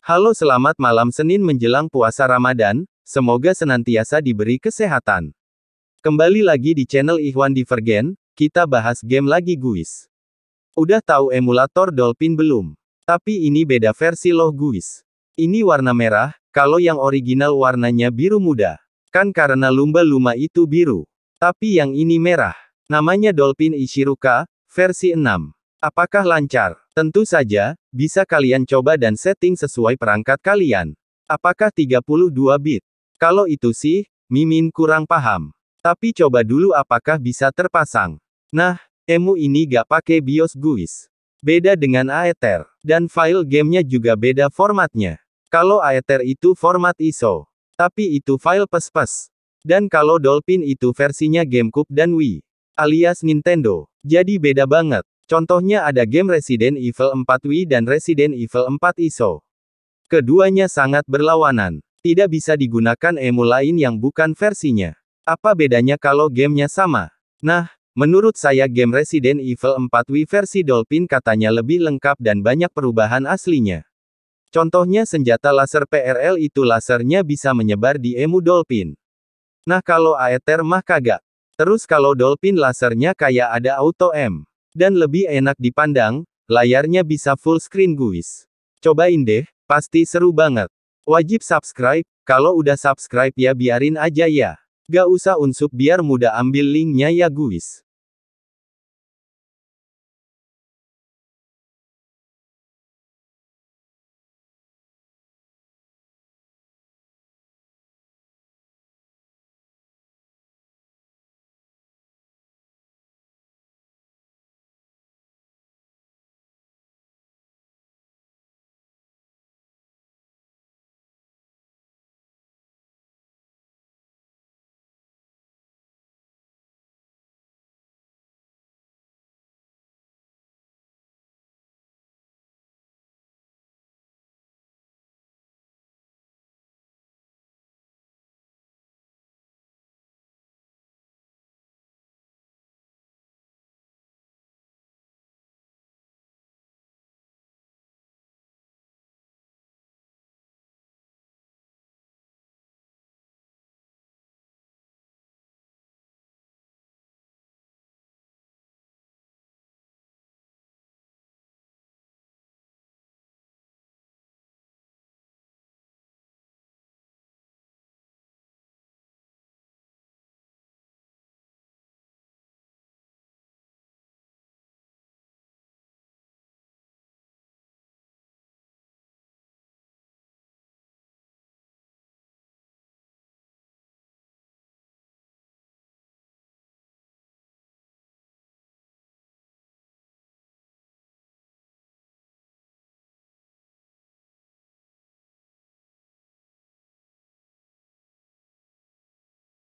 Halo selamat malam Senin menjelang puasa Ramadan, semoga senantiasa diberi kesehatan. Kembali lagi di channel Ikhwan Divergen, kita bahas game lagi guys. Udah tahu emulator Dolphin belum? Tapi ini beda versi loh guys. Ini warna merah, kalau yang original warnanya biru muda. Kan karena lumba-lumba itu biru. Tapi yang ini merah. Namanya Dolphin Ishiruka, versi 6. Apakah lancar? Tentu saja, bisa kalian coba dan setting sesuai perangkat kalian. Apakah 32 bit? Kalau itu sih, Mimin kurang paham. Tapi coba dulu apakah bisa terpasang. Nah, emu ini gak pakai BIOS GUIS. Beda dengan Aether. Dan file gamenya juga beda formatnya. Kalau Aether itu format ISO. Tapi itu file pes Dan kalau Dolphin itu versinya GameCube dan Wii. Alias Nintendo. Jadi beda banget. Contohnya ada game Resident Evil 4 Wii dan Resident Evil 4 ISO. Keduanya sangat berlawanan. Tidak bisa digunakan emu lain yang bukan versinya. Apa bedanya kalau gamenya sama? Nah, menurut saya game Resident Evil 4 Wii versi Dolphin katanya lebih lengkap dan banyak perubahan aslinya. Contohnya senjata laser PRL itu lasernya bisa menyebar di emu Dolphin. Nah kalau Aether mah kagak. Terus kalau Dolphin lasernya kayak ada auto M. Dan lebih enak dipandang, layarnya bisa full screen guys. Cobain deh, pasti seru banget. Wajib subscribe, kalau udah subscribe ya biarin aja ya. Gak usah unsub biar mudah ambil linknya ya guys.